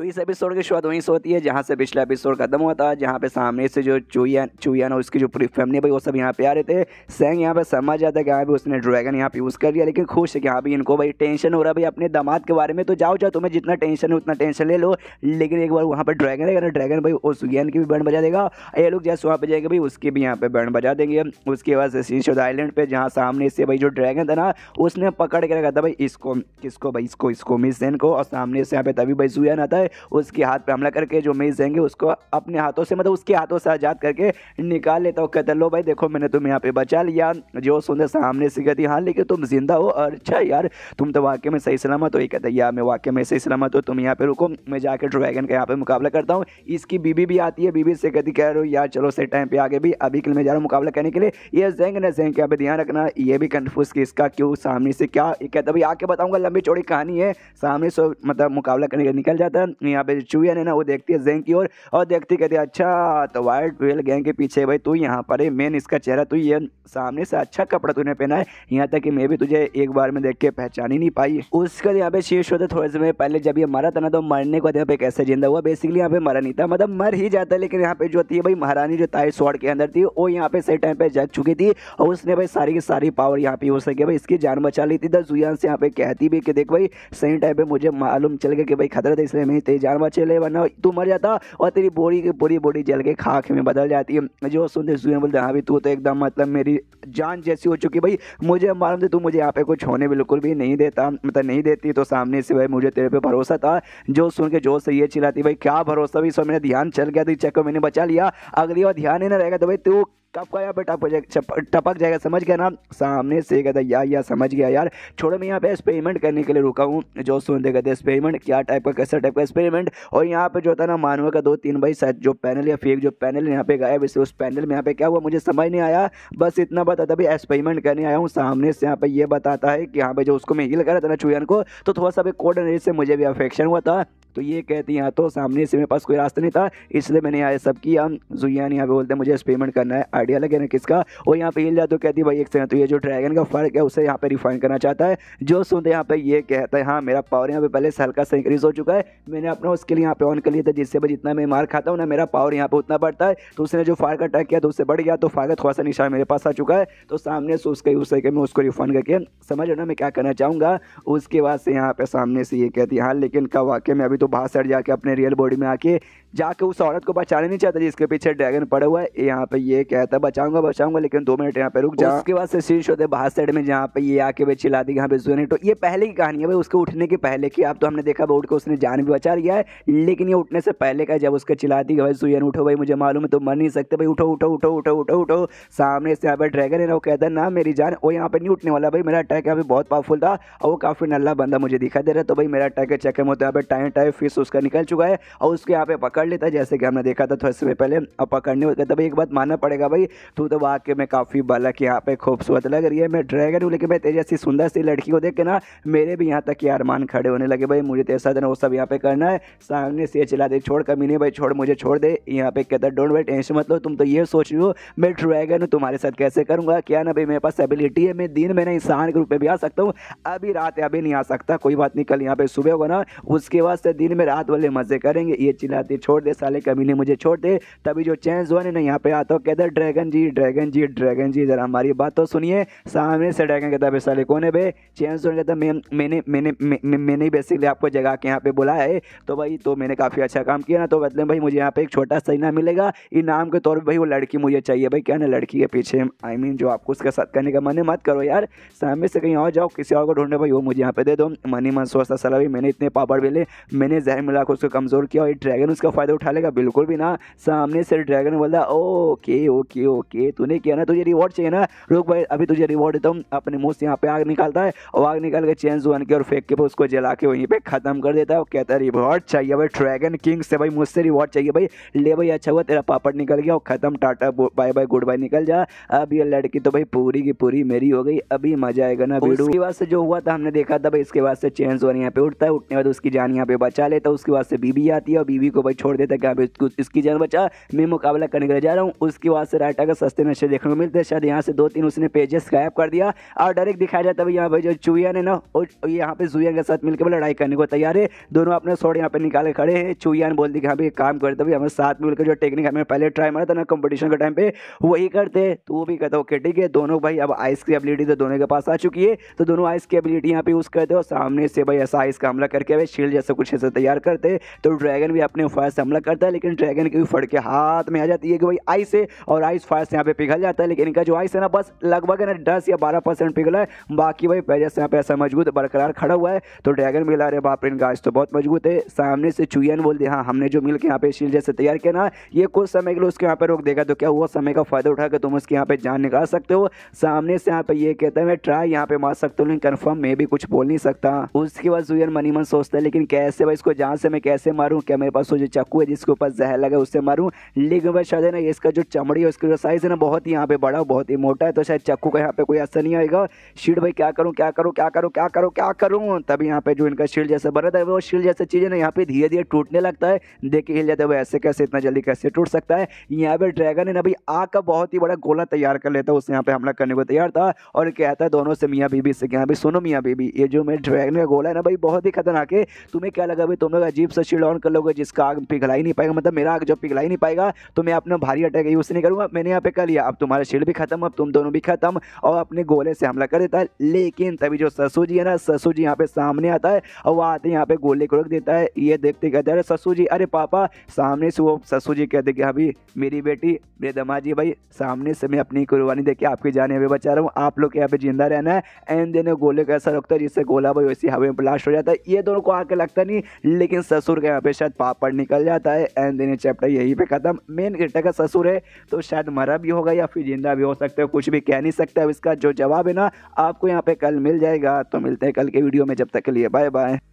तो इस एपिसोड की शुरुआत वहीं से होती है जहाँ से पिछला एपिसोड खत्म हुआ था जहाँ पे सामने से जो चूया चूयान ना उसकी जो पूरी फैमिली भाई वो सब यहाँ पे आ रहे थे सेंग यहाँ पे समझ जाता है कि यहाँ उसने ड्रैगन यहाँ पे यूज़ कर लिया लेकिन खुश है कि यहाँ भी इनको भाई टेंशन हो रहा है भाई अपने दामाद के बारे में तो जाओ जाओ तुम्हें जितना टेंशन है उतना टेंशन ले लो लेकिन एक बार वहाँ पर ड्रैगन है ना ड्रैगन भाई उस की भी बैंड बजा देगा ये लोग जैसे वहाँ पर जाएंगे भाई उसकी भी यहाँ पे बैंड बजा देंगे उसके बाद शीशोद आइलैंड पर जहाँ सामने से भाई जो ड्रैगन था ना उसने पकड़ के रखा था भाई इसको किसको भाई इसको इसको मिस को और सामने से यहाँ पे तभी भाई सुन आता है उसके हाथ पर हमला करके जो मेज देंगे उसको अपने हाथों से मतलब उसके हाथों से आज़ाद करके निकाल लेता हूँ कहते लो भाई देखो मैंने तुम यहाँ पे बचा लिया जो सुंदर सामने से कहती हाँ लेकिन तुम जिंदा हो और अच्छा यार तुम तो वाक्य में सही सलामत हो ये कहता यार मैं वाक्य में सही सलामत हो तुम यहाँ पे रुको मैं जाकर ड्रैगन का यहाँ पे मुकाबला करता हूँ इसकी बीबी भी आती है बीबी से कहती कह रो यार चलो सही टाइम पे आगे भी अभी के लिए मैं जा रहा हूँ मुकाबला करने के लिए ये जेंग ना जेंग के पे ध्यान रखना ये भी कन्फ्यूज़ कि इसका क्यों सामने से क्या कहता भाई आके बताऊँगा लंबी चौड़ी कहानी है सामने से मतलब मुकाबला करने के निकल जाता है यहाँ पे चुहियन ने ना वो देखती है जेंग की ओर और, और देखती कहती है अच्छा तो वाइट वेल गैंग के पीछे भाई तू यहाँ पर है मेन इसका चेहरा तू ये सामने से अच्छा कपड़ा तूने पहना है यहाँ तक कि मैं भी तुझे एक बार में देख के पहचान ही नहीं पाई उसके यहाँ पे शीर्ष होते थोड़े समय पहले जब ये मरा था ना तो मरने को यहाँ पे कैसे जिंदा हुआ बेसिकली यहाँ पे मरा नहीं था मतलब मर ही जाता लेकिन यहाँ पे जो थी भाई महारानी जो ताई स्वॉर्ड के अंदर थी वो यहाँ पे सही टाइम पे जग चुकी थी और उसने भाई सारी की सारी पावर यहाँ पे हो सके भाई इसकी जान बचा ली थी तो जुयान से यहाँ पे कहती भी कि देख भाई सही टाइम पे मुझे मालूम चल गया कि भाई खतरा था इसलिए मैं इतनी तेज जान बचे वरना तू मर जाता और तेरी बॉडी की पूरी बॉडी जल के खाक में बदल जाती है जो सुनते सूर्य बोलते हाँ भी तू तो एकदम मतलब मेरी जान जैसी हो चुकी भाई मुझे मालूम था तू मुझे यहाँ पे कुछ होने बिल्कुल भी नहीं देता मतलब नहीं देती तो सामने से भाई मुझे तेरे पे भरोसा था जो सुन के जो से ये चिल्लाती भाई क्या भरोसा भी सो मेरा ध्यान चल गया तो चक्कर मैंने बचा लिया अगली बार ध्यान ही ना रहेगा तो भाई तू कब का यहाँ पे टपक टपक जाएगा समझ गया ना सामने से कहता या या समझ गया यार छोड़ो मैं यहाँ पे एक्सपेरिमेंट करने के लिए रुका हूँ जो सुन कहते एक्सपेरिमेंट क्या टाइप का कैसा टाइप का एक्सपेरिमेंट और यहाँ पे जो था ना मानव का दो तीन भाई शायद जो पैनल या फेक जो पैनल यहाँ पे गायब इससे उस पैनल में यहाँ पे क्या हुआ मुझे समझ नहीं आया बस इतना बताता भी एक्सपेरिमेंट करने आया हूँ सामने से यहाँ पे ये बताता है कि यहाँ पे जो उसको मैं हील कर रहा था ना चुहन को तो थोड़ा सा भी कोड से मुझे भी अफेक्शन हुआ था तो ये कहती हैं तो सामने से मेरे पास कोई रास्ता नहीं था इसलिए मैंने यहाँ सब किया जुयान यहाँ पे बोलते हैं मुझे पेमेंट करना है आइडिया लगे ना किसका और यहाँ पे इल्जा तो कहती है भाई एक सेकंड तो ये जो ड्रैगन का फ़र्क है उसे यहाँ पे रिफाइन करना चाहता है जो सुनते यहाँ पे ये कहता है हाँ मेरा पावर यहाँ पे पहले से हल्का सा इंक्रीज़ हो चुका है मैंने अपना उसके लिए यहाँ पे ऑन कर लिया था जिससे भाई जितना मैं मार खाता हूँ ना मेरा पावर यहाँ पे उतना बढ़ता है तो उसने जो का अटैक किया तो उससे बढ़ गया तो फायर थोड़ा सा निशान मेरे पास आ चुका है तो सामने से उसके यूज़ करके मैं उसको रिफंड करके समझ रहा ना मैं क्या करना चाहूँगा उसके बाद से यहाँ पे सामने से ये कहती है हाँ लेकिन का वाक्य मैं अभी तो बाहर साइड जाके अपने रियल बॉडी में आके जाके उस औरत को बचाने नहीं चाहता जिसके पीछे ड्रैगन पड़ा हुआ है यहाँ पे ये कहता है बचाऊंगा बचाऊंगा लेकिन दो मिनट यहाँ पे रुक जाओ उसके बाद से शीर्ष होते बाहर साइड में जहाँ पे ये आके वे चिल्ला दी यहाँ पे तो ये पहले की कहानी है भाई उसके उठने के पहले की आप तो हमने देखा भाई उठ के उसने जान भी बचा लिया है लेकिन ये उठने से पहले का जब उसके चिल्ला दी भाई सुयन उठो भाई मुझे मालूम है तो मर नहीं सकते भाई उठो उठो उठो उठो उठो उठो सामने से यहाँ पे ड्रैगन है वो कहता है ना मेरी जान वो यहाँ पे नहीं उठने वाला भाई मेरा अटैक यहाँ पे बहुत पावरफुल था और वो काफ़ी नल्ला बंदा मुझे दिखा दे रहा है तो भाई मेरा अटैक चेक में होता तो है यहाँ पे टाइम टाइम फिश उसका निकल चुका है और उसके यहाँ पे पकड़ कर लेता जैसे कि हमने देखा था थोड़े समय पहले अब पकड़ने कहता भाई एक बात मानना पड़ेगा भाई तू तो वाक्य में काफ़ी बालक यहाँ पे खूबसूरत लग रही है मैं ड्रैगन हूँ लेकिन मैं तेरे जैसी सुंदर सी लड़की को देख के ना मेरे भी यहाँ तक कि अरमान खड़े होने लगे भाई मुझे तेरे साथ ना वो सब यहाँ पे करना है सामने से चला दे छोड़ कमी नहीं भाई छोड़ मुझे छोड़ दे यहाँ पे कहता डोंट वेट टेंशन मत लो तुम तो ये सोच रही हो मैं ड्रैगन हूँ तुम्हारे साथ कैसे करूँगा क्या ना भाई मेरे पास एबिलिटी है मैं दिन में ना इंसान के रूप में भी आ सकता हूँ अभी रात है अभी नहीं आ सकता कोई बात नहीं कल यहाँ पे सुबह होगा ना उसके बाद से दिन में रात वाले मज़े करेंगे ये चिल्लाती छोड़ दे साले कमीने मुझे छोड़ दे तभी जो चैंस हुआ ना यहाँ पे आता हूँ कहते dragon ji dragon ji dragon ji ज़रा हमारी बात तो सुनिए सामने से ड्रैगन कहता है साले कौन है बे चैंस होने कहता मैं मैंने मैंने मैंने ही बेसिकली आपको जगा के यहाँ पे बुलाया है तो भाई तो मैंने काफ़ी अच्छा काम किया ना तो बदले मतलब भाई मुझे यहाँ पे एक छोटा सा इनाम मिलेगा इनाम के तौर पर भाई वो लड़की मुझे चाहिए भाई क्या ना लड़की के पीछे आई मीन जो आपको उसके साथ करने का मन है मत करो यार सामने से कहीं और जाओ किसी और को ढूंढे भाई वो मुझे यहाँ पे दे दो मनी मन सोचता सला भाई मैंने इतने पापड़ मिले मैंने जहर मिला उसको कमज़ोर किया और ड्रैगन उसका फ़ायदा उठा लेगा बिल्कुल भी ना सामने से ड्रैगन बोलता ओके ओके ओके तूने किया ना तुझे रिवॉर्ड चाहिए ना रुक भाई अभी तुझे रिवॉर्ड देता हूँ अपने मुंह से यहाँ पे आग निकालता है और आग निकाल के चेंज वन के और फेंक के उसको जला के वहीं पर ख़त्म कर देता है और कहता है रिवॉर्ड चाहिए भाई ड्रैगन किंग से भाई मुझसे रिवॉर्ड चाहिए भाई ले भाई अच्छा हुआ तेरा पापड़ निकल गया और ख़त्म tata bye bye goodbye निकल जा अब ये लड़की तो भाई पूरी की पूरी मेरी हो गई अभी मजा आएगा ना वीडियो उसके बाद से जो हुआ था हमने देखा था भाई इसके बाद से चेंज वन यहाँ पे उठता है उठने बाद उसकी जान यहाँ पे बचा लेता है उसके बाद से बीबी आती है और बीबी को भाई छोड़ देर तक यहाँ कुछ इसकी जान बचा मैं मुकाबला करने के लिए जा रहा हूँ उसके बाद से राइटर का सस्ते नशे देखने को मिलते हैं शायद यहाँ से दो तीन उसने पेजेस गायब कर दिया और डायरेक्ट दिखाया जाता है यहाँ पर जो चुहिया ने ना और यहाँ पे जुयान के साथ मिलकर लड़ाई करने को तैयार है दोनों अपने शॉट यहाँ पे निकाल खड़े हैं चुहिया ने बोल दी कि यहाँ काम करते भाई हमें साथ मिलकर जो टेक्निक हमें पहले ट्राई मारा था ना कॉम्पिटिशन के टाइम पे वही करते तो वो भी कहता ओके ठीक है दोनों भाई अब आइस की एबिलिटी तो दोनों के पास आ चुकी है तो दोनों आइस की एबिलिटी यहाँ पे यूज़ करते हो सामने से भाई ऐसा आइस का हमला करके भाई शील्ड जैसा कुछ ऐसा तैयार करते तो ड्रैगन भी अपने फर्स्ट से हमला करता है लेकिन ड्रैगन के भी फड़ के हाथ में आ जाती है कि भाई आइस है और आइस फायर से यहाँ पे पिघल जाता है लेकिन इनका जो आइस है ना बस लगभग ना दस या बारह परसेंट पिघला है बाकी भाई पहले से यहाँ पे ऐसा मजबूत बरकरार खड़ा हुआ है तो ड्रैगन मिला रहे बाप इनका आइस तो बहुत मजबूत है सामने से चुयन बोल दिया हाँ हमने जो मिल के यहाँ पे शील जैसे तैयार किया ना ये कुछ समय के लिए उसके यहाँ पे रोक देगा तो क्या वो समय का फायदा उठा के तुम उसके यहाँ पे जान निकाल सकते हो सामने से यहाँ पे ये कहता है मैं ट्राई यहाँ पे मार सकता हूँ लेकिन कन्फर्म मैं भी कुछ बोल नहीं सकता उसके बाद जुयन मनी मन सोचता है लेकिन कैसे भाई इसको जान से मैं कैसे मारूँ क्या मेरे पास जो चाकू है जिसके ऊपर जहर लगे उससे मारूँ लेकिन भाई शायद है ना इसका जो चमड़ी है उसका जो साइज़ है ना बहुत ही यहाँ पे बड़ा बहुत ही मोटा है तो शायद चाकू का यहाँ पे कोई असर नहीं आएगा शील्ड भाई क्या करूँ क्या करूँ क्या करूँ क्या करूँ क्या करूँ तभी यहाँ पे जो इनका शील्ड जैसा बना था वो शील्ड जैसे चीज़ है ना यहाँ पे धीरे धीरे टूटने लगता है देखिए हिल जाता है वो ऐसे कैसे इतना जल्दी कैसे टूट सकता है यहाँ पे ड्रैगन है ना भाई आग का बहुत ही बड़ा गोला तैयार कर लेता है उससे यहाँ पे हमला करने को तैयार था और कहता है दोनों से मियाँ बीबी से यहाँ भाई सुनो मियाँ बीबी ये जो मेरे ड्रैगन का गोला है ना भाई बहुत ही खतरनाक है तुम्हें क्या लगा भाई तुम लोग अजीब सा शील्ड ऑन कर लोगे जिसका आग पिघला ही नहीं पाएगा मतलब मेरा आग जब पिघला ही नहीं पाएगा तो मैं अपना भारी अटैक यूज़ नहीं करूंगा मैंने यहाँ पे कर लिया अब तुम्हारा शील्ड भी खत्म अब तुम दोनों भी खत्म और अपने गोले से हमला कर देता है लेकिन तभी जो ससू जी है ना ससू जी यहाँ पे सामने आता है और वो आते यहाँ पे गोले को रख देता है ये देखते कहते अरे ससू जी अरे पापा सामने से वो ससू जी कहते कि अभी मेरी बेटी मेरे दमा जी भाई सामने से मैं अपनी कुर्बानी देके आपकी जाने हमें बचा रहा हूँ आप लोग यहाँ पे जिंदा रहना है एंड देने गोले को ऐसा रखता है जिससे गोला भाई वैसे हवा में ब्लास्ट हो जाता है ये दोनों को आके लगता नहीं लेकिन ससुर के यहाँ पे शायद पापड़ निकल निकल जाता है एंड देन चैप्टर यहीं पे खत्म मेन कैरेक्टर का ससुर है तो शायद मरा भी होगा या फिर जिंदा भी हो सकता है कुछ भी कह नहीं सकता इसका जो जवाब है ना आपको यहाँ पे कल मिल जाएगा तो मिलते हैं कल के वीडियो में जब तक के लिए बाय बाय